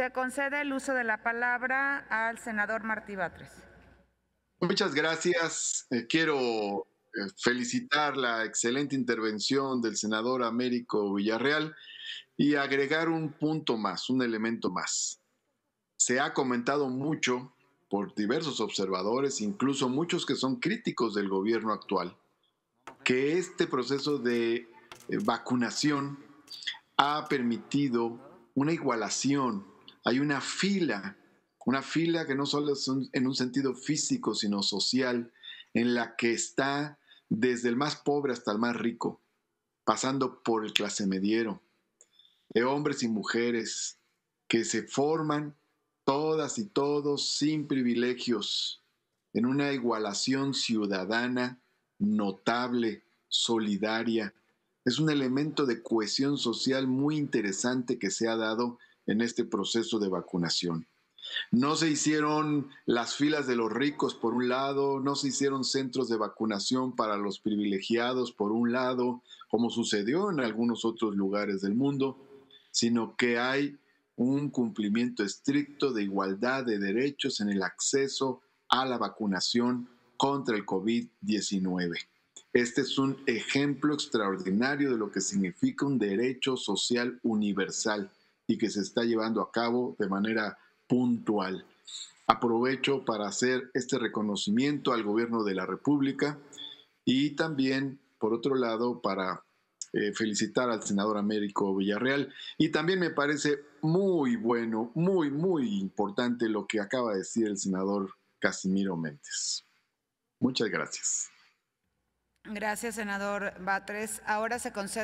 Se concede el uso de la palabra al senador Martí Batres. Muchas gracias. Eh, quiero eh, felicitar la excelente intervención del senador Américo Villarreal y agregar un punto más, un elemento más. Se ha comentado mucho por diversos observadores, incluso muchos que son críticos del gobierno actual, que este proceso de eh, vacunación ha permitido una igualación hay una fila, una fila que no solo es en un sentido físico, sino social, en la que está desde el más pobre hasta el más rico, pasando por el clase mediero, de hombres y mujeres que se forman todas y todos sin privilegios, en una igualación ciudadana notable, solidaria. Es un elemento de cohesión social muy interesante que se ha dado en este proceso de vacunación. No se hicieron las filas de los ricos por un lado, no se hicieron centros de vacunación para los privilegiados por un lado, como sucedió en algunos otros lugares del mundo, sino que hay un cumplimiento estricto de igualdad de derechos en el acceso a la vacunación contra el COVID-19. Este es un ejemplo extraordinario de lo que significa un derecho social universal y que se está llevando a cabo de manera puntual. Aprovecho para hacer este reconocimiento al gobierno de la República y también, por otro lado, para eh, felicitar al senador Américo Villarreal. Y también me parece muy bueno, muy, muy importante lo que acaba de decir el senador Casimiro Méndez. Muchas gracias. Gracias, senador Batres. Ahora se concede.